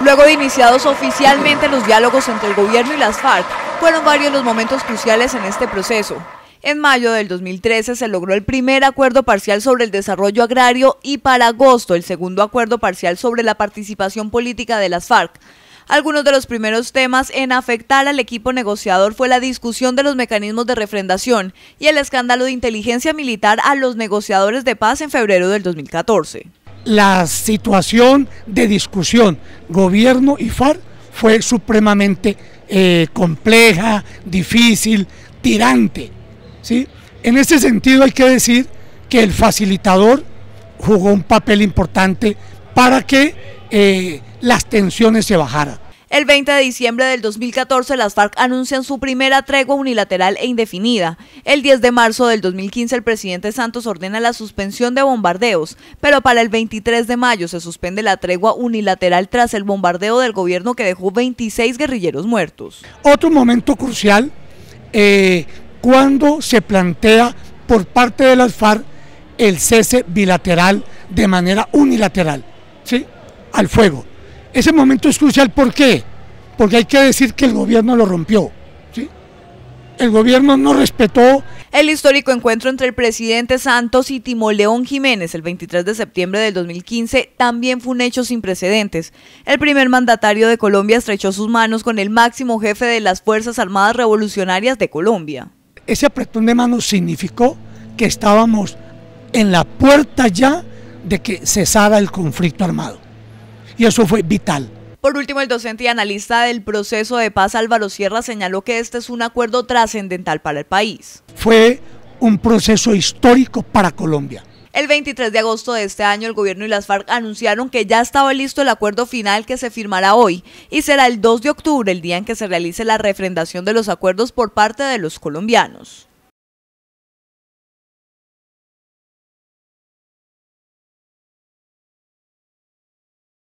Luego de iniciados oficialmente los diálogos entre el gobierno y las FARC, fueron varios los momentos cruciales en este proceso. En mayo del 2013 se logró el primer acuerdo parcial sobre el desarrollo agrario y para agosto el segundo acuerdo parcial sobre la participación política de las FARC. Algunos de los primeros temas en afectar al equipo negociador fue la discusión de los mecanismos de refrendación y el escándalo de inteligencia militar a los negociadores de paz en febrero del 2014 la situación de discusión gobierno y FARC fue supremamente eh, compleja, difícil, tirante. ¿sí? En ese sentido hay que decir que el facilitador jugó un papel importante para que eh, las tensiones se bajaran. El 20 de diciembre del 2014 las FARC anuncian su primera tregua unilateral e indefinida. El 10 de marzo del 2015 el presidente Santos ordena la suspensión de bombardeos, pero para el 23 de mayo se suspende la tregua unilateral tras el bombardeo del gobierno que dejó 26 guerrilleros muertos. Otro momento crucial eh, cuando se plantea por parte de las FARC el cese bilateral de manera unilateral, ¿sí? Al fuego. Ese momento es crucial, ¿por qué? Porque hay que decir que el gobierno lo rompió. El gobierno no respetó. El histórico encuentro entre el presidente Santos y León Jiménez el 23 de septiembre del 2015 también fue un hecho sin precedentes. El primer mandatario de Colombia estrechó sus manos con el máximo jefe de las Fuerzas Armadas Revolucionarias de Colombia. Ese apretón de manos significó que estábamos en la puerta ya de que cesara el conflicto armado y eso fue vital. Por último, el docente y analista del proceso de paz Álvaro Sierra señaló que este es un acuerdo trascendental para el país. Fue un proceso histórico para Colombia. El 23 de agosto de este año el gobierno y las FARC anunciaron que ya estaba listo el acuerdo final que se firmará hoy y será el 2 de octubre el día en que se realice la refrendación de los acuerdos por parte de los colombianos.